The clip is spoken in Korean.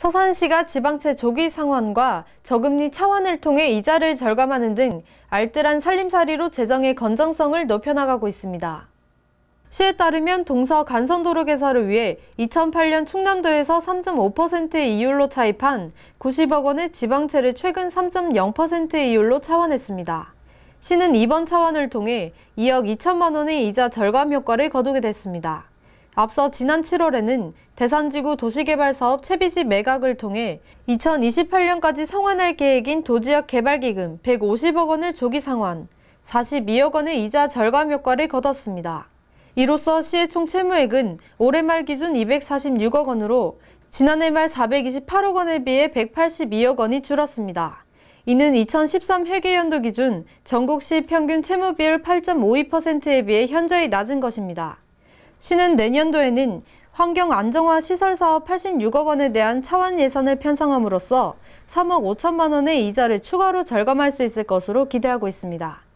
서산시가 지방채 조기 상환과 저금리 차환을 통해 이자를 절감하는 등 알뜰한 살림살이로 재정의 건전성을 높여나가고 있습니다. 시에 따르면 동서 간선도로 개설을 위해 2008년 충남도에서 3.5%의 이율로 차입한 90억 원의 지방채를 최근 3.0%의 이율로 차환했습니다. 시는 이번 차환을 통해 2억 2천만 원의 이자 절감 효과를 거두게 됐습니다. 앞서 지난 7월에는 대산지구 도시개발사업 채비지 매각을 통해 2028년까지 상환할 계획인 도지역 개발기금 150억 원을 조기 상환, 42억 원의 이자 절감 효과를 거뒀습니다. 이로써 시의총 채무액은 올해 말 기준 246억 원으로 지난해 말 428억 원에 비해 182억 원이 줄었습니다. 이는 2013 회계연도 기준 전국시 평균 채무 비율 8.52%에 비해 현저히 낮은 것입니다. 시는 내년도에는 환경 안정화 시설 사업 86억 원에 대한 차원 예산을 편성함으로써 3억 5천만 원의 이자를 추가로 절감할 수 있을 것으로 기대하고 있습니다.